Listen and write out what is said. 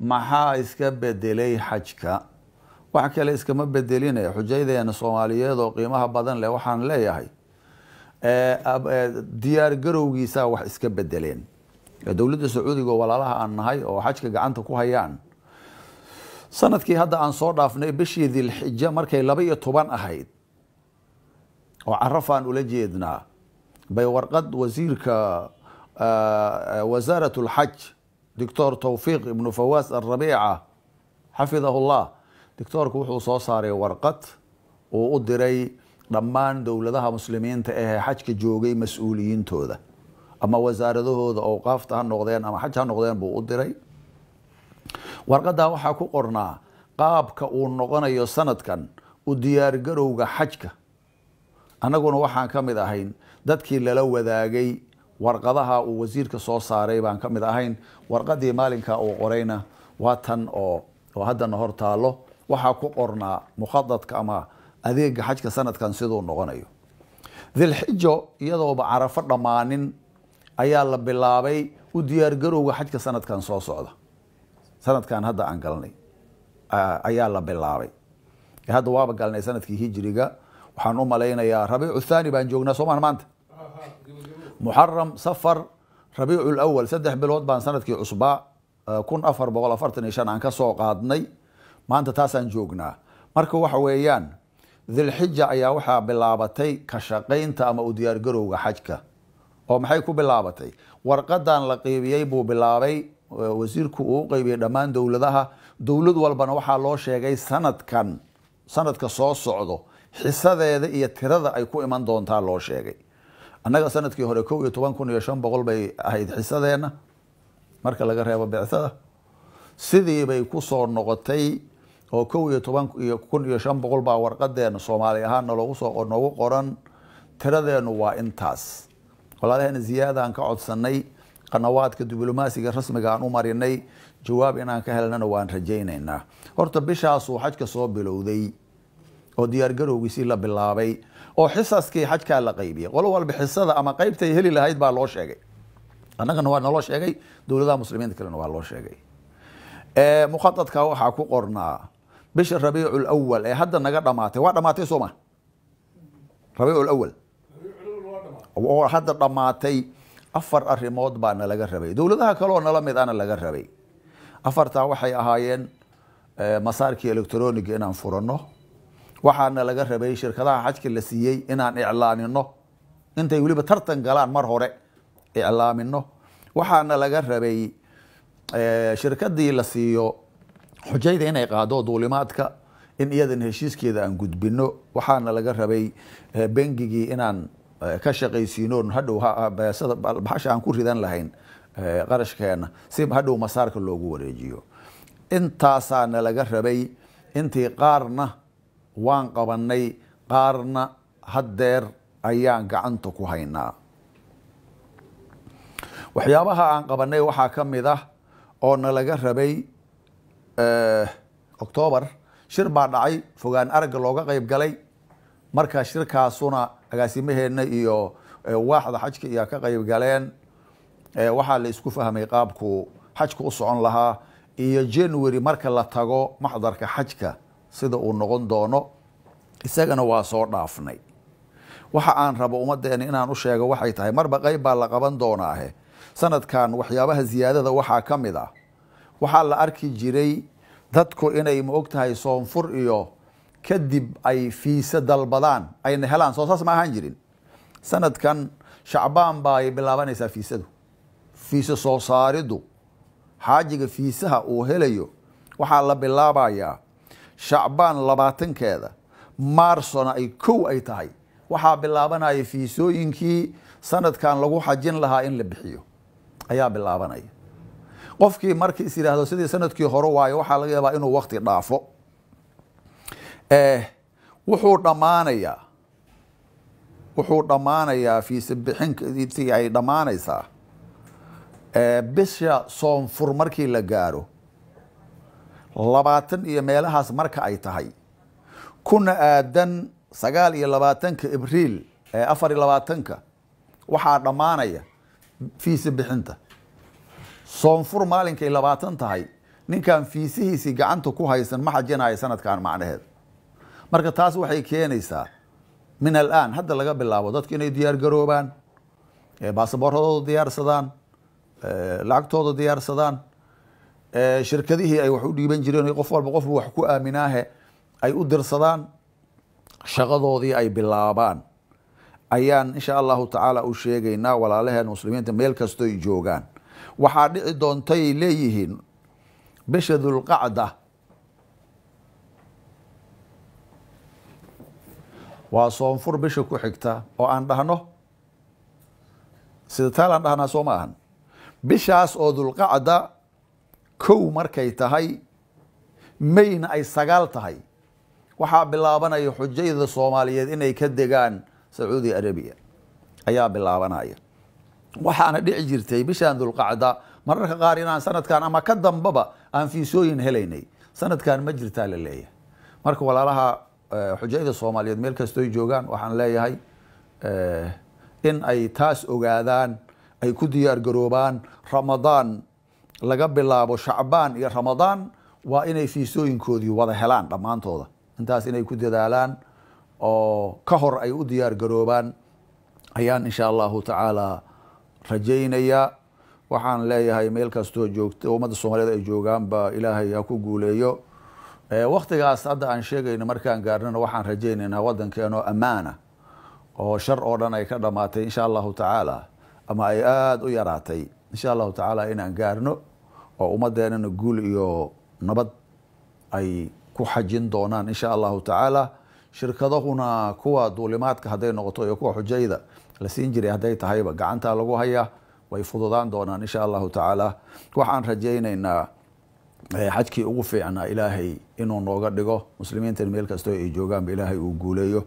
maxaa iska bedelay xajka wax kale iskama bedelinaya xujaydeena soomaaliyeed oo qiimaha badan leh waxaan leeyahay eh, eh, diyaar garowgiisaa wax iska bedeleen dowladda sacuudiga oo walaalaha aan nahay oo xajka gacanta ku hayaan sanadkii hadda aan soo dhaafnay bishii dilxija markay laba iyo toban ahayd oo carafaan ula jeednaa bay warqad wasiirka eh, wasaaratul lxaj doctor towfiiq ibnu fawaas alrabiica xafidahu allah doctoorku wuxuu soo saaray warqad uu u diray dhammaan dowladaha muslimiinta ahee xajka joogay mas-uuliyiintooda ama wasaaradahooda owqaafta ha noqdeen ama xaj ha noqdeen buu u diray warqaddaa waxaa ku qornaa qaabka uu noqonayo sanadkan u diyaargarowga xajka annaguna waxaan ka mid ahayn dadkii lala wadaagay warqadaha uu wasiirka soo saaray baan ka mid ahayn warqadii maalinka uu qorayna waa tan oo oo haddana hor waxaa ku qornaa mukhadadka ama adeega xajka sanadkan siduu noqonayo dilxijo iyadooba carafo dhammaanin ayaa la bilaabay u diyaargarowga xajka sanadkan soo socda sanadkan hadda aan galnay ayaa la bilaabay hadda waaba galnay sanadkii hijiriga waxaan u malaynayaa rabiicu thaani baan joognaa soomaan maanta muxaram safar rabiicu lawal saddex bilood baan sanadkii cusbaa kun afar boqol afartan iyo shan aan ka soo qaadnay maanta taasaan joognaa marka waxa weeyaan dilxija ayaa waxaa bilaabatay ka shaqaynta ama u diyaargarowga xajka oo maxay ku bilaabatay warqadan la qeybiyey buu bilaabay wasiirku uu u qeybiyey dhammaan dowladaha dowlad walbana waxaa loo sheegay sanadkan sanadka soo socdo xisadeeda iyo tirada ay ku iman doontaa loo sheegay annaga sanadkii hore kow iyo toban kun iyo shan boqol bay ahayd xisadeenna marka laga reebo bicada sidiibay kusoo noqotay oo kow iyo toban iyo kun iyo shan boqol baa warqadeena soomaali ahaanna logusoo noogu qoran tiradeennu waa intaas walaalaheena ziyaadaan ka codsanay qanawaadka diblomaasiga rasmiga aan u marinay jawaab inaan ka helnana waan rajaynaynaa horta bishaasuu xajka soo bilowday oo diyaargarowgiisii la bilaabay oo xisaskii xajkaa la qaybiyay qolo walba xisada ama qaybtay heli lahayd baa loo sheegay annagana waa naloo sheegay dowladaha muslimiinta kalena waa loo sheegay mukhadadka waxaa ku qornaa bisha rabiicu lawal ee hadda naga dhamaatay waa dhamaatay soo ma rabiicu lawal oo hadda dhamaatay afar arrimood baa nalaga rabay dowladaha kaleoo nala mid ana laga rabay afartaa waxay ahaayeen masaarkii electroniga inaan furano waxaana laga rabay shirkadaha xajka la siiyey inaan iclaamino intay weliba tartan galaan mar hore iclaamino waxaana laga rabay eh, shirkadii la siiyo xujayda inay qaado duulimaadka in iyadan heshiiskeeda aan gudbino waxaana laga rabay eh, bengigii inaan eh, ka shaqaysiinoon hadhow bahasha aan ku ridan lahayn qarashkeena si hadhow masaarka loogu wareejiyo intaasaana laga rabay intii qaarna waan qabannay qaarna haddeer ayaan gacanta ku haynaa waxyaabaha aan qabannay waxaa ka mid ah oo nalaga rabay eh, octoobar shir baa dhacay fogaan aragga looga qayb galay marka shirkaasuna agaasimaheena iyo eh, waaxda xajka iyo ka qayb galeen eh, waxaa la isku fahmay qaabku xajka u socon lahaa iyo january marka la tago maxdarka xajka sida uu noqon doono isagana waa soo dhaafnay waxa aan rabo ummaddeena inaan u sheego waxay tahay marba qayb baa la qaban doonaahe sanadkan waxyaabaha siyaadada waxaa ka mid ah waxaa la arki jiray dadku inay ma og tahay soonfur iyo kadib ay fiise dalbadaan ayna helaan soo saas ma ahaan jirin sanadkan shacbaan baa ay bilaabanaysaa fiisadu fiise soo saariddu xaajiga fiisaha uu helayo waxaa la bilaabayaa shacbaan labaatankeeda maarsona ay kow ay tahay waxaa bilaabanaya fiisooyinkii sanadkan lagu xajin lahaa in la bixiyo ayaa bilaabanaya qofkii marka is yidhaahdo sidii sanadkii hore waayo waxaa laga yaabaa inuu wakti dhaafo eh, wuxuu dhammaanayaa wuxuu dhammaanayaa fiise bixintii ay dhammaanaysaa eh, bisha soonfur markii la gaaro labaatan iyo meelahaas marka ay tahay kuna aadan sagaal iyo labaatanka abriil ee afar iyo labaatanka waxaa dhammaanaya fiisi bixinta soonfur maalinkay labaatan tahay ninkan fiisihiisii gacanta ku haysan ma xajinaayo sanadkan macnaheed marka taas waxay keenaysaa min alaan hadda laga bilaabo dadku inay diyaargaroobaan baasaboorradooda diyaarsadaan lacagtooda diyaarsadaan shirkadihii ay wax u dhiiban jireen qof walba qofbu wax ku aaminaahe ay u dirsadaan shaqadoodii ay bilaabaan ayaan insha allahu tacaala u sheegaynaa walaalaheen muslimiinta meel kastoy joogaan waxaa dhici doontay leeyihiin bisha dulqacda waa soonfur bisha ku xigta oo aan dhahno sida taal aan dhahnaa soo ma ahan bishaas oo dulqacda kow markay tahay mayna ay sagaal tahay waxaa bilaabanaya xujayda soomaaliyeed inay ka degaan sacuudi arabiya ayaa bilaabanaya waxaana dhici jirtay bishaan dulqacda mararka qaar inaan sanadkan ama ka dambaba aan fiisooyin helaynay sanadkan ma jirtaa la leeyahay marka walaalaha eh, xujayda soomaaliyeed meel kastoy joogaan waxaan leeyahay eh, in ay taas ogaadaan ay ku diyaar garoobaan ramadaan laga bilaabo shacbaan iyo ramadaan waa inay fiisooyinkoodii wada helaan dhammaantooda intaas inay ku dadaalaan oo ka hor ay u diyaar garoobaan ayaan insha allahu tacaala rajaynayaa waxaan leeyahay meel kastoo joogta ummadda soomaaliyeed ay joogaanba ilaahay ha ku guuleeyo eh, wakhtigaas hadda aan sheegayno markaan gaarnana waxaan rajaynaynaa wadankeenoo ammaana oo shar oo dhan ay ka dhammaatay insha allahu tacaala ama ay aada u yaraatay insha allahu tacaala inaan gaarno oo ummadeenana guul iyo nabad ay ku xajin doonaan insha allahu tacaala shirkadahuna kuwa duulimaadka hadday noqoto iyo kuwa xujayda la siin jiray hadday tahayba gacantaa lagu hayaa way fududaan doonaan insha allahu tacaala waxaan rajaynaynaa xajkii ugu fiicnaa ilaahay inuu nooga dhigo muslimiintan meel kastoo ay joogaanba ilaahay uu guuleeyo